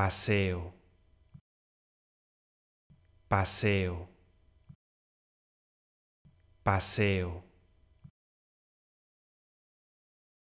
paseo, paseo, paseo.